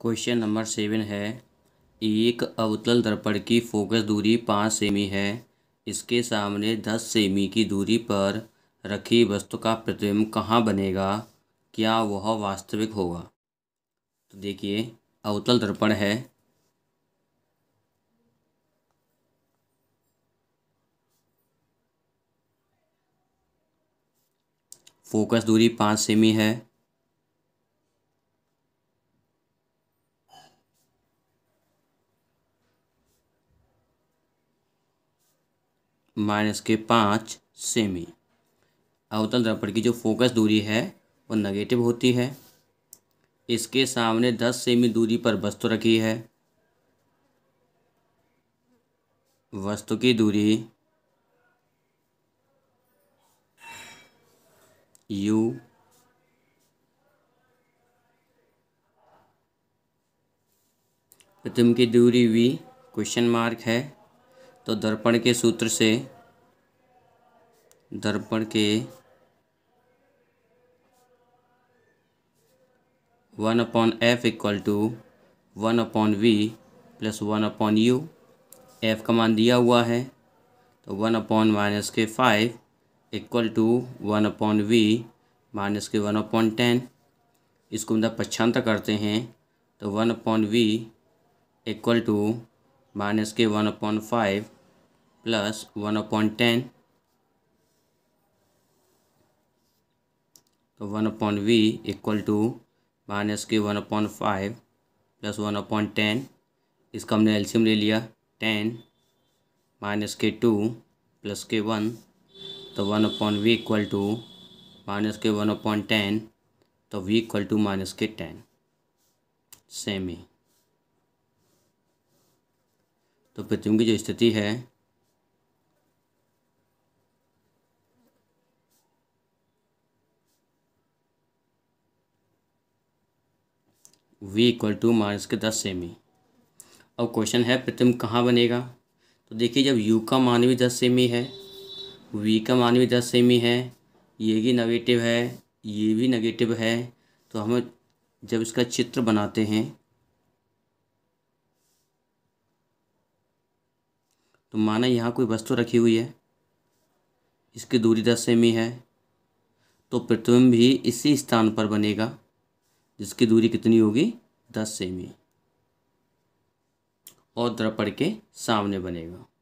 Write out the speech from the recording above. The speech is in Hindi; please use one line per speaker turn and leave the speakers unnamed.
क्वेश्चन नंबर सेवन है एक अवतल दर्पण की फोकस दूरी पाँच सेमी है इसके सामने दस सेमी की दूरी पर रखी वस्तु का प्रतिबिंब कहाँ बनेगा क्या वह वास्तविक होगा तो देखिए अवतल दर्पण है फोकस दूरी पाँच सेमी है माइनस के पाँच सेमी अवतल दर्पण की जो फोकस दूरी है वो नेगेटिव होती है इसके सामने दस सेमी दूरी पर वस्तु रखी है वस्तु की दूरी यू प्रतिम की दूरी v क्वेश्चन मार्क है तो दर्पण के सूत्र से दर्पण के one upon f equal to one upon v plus one upon u f का मान दिया हुआ है तो वन अपॉन माइनस के five equal to one upon v minus के वन अपॉन टेन इसको मतलब पक्षांतर करते हैं तो one upon v equal to minus के one upon five plus one upon ten तो one upon v equal to minus के one upon five plus one upon ten इसका हमने एल्शियम ले लिया टेन माइनस के टू प्लस के वन तो one upon v equal to minus के वन अपॉइंट टेन तो वी इक्वल टू माइनस के टेन सेम ही तो पृथ्वी की जो स्थिति है वी इक्वल टू माइनस के दस सेमी अब क्वेश्चन है प्रतिम कहाँ बनेगा तो देखिए जब यू का मान भी दस सेमी है वी का मान भी दस सेमी है ये भी नेगेटिव है ये भी नेगेटिव है तो हम जब इसका चित्र बनाते हैं तो माना यहाँ कोई वस्तु रखी हुई है इसकी दूरी दस सेमी है तो प्रतिबिंब भी इसी स्थान पर बनेगा जिसकी दूरी कितनी होगी दस सेमी और दर्पण के सामने बनेगा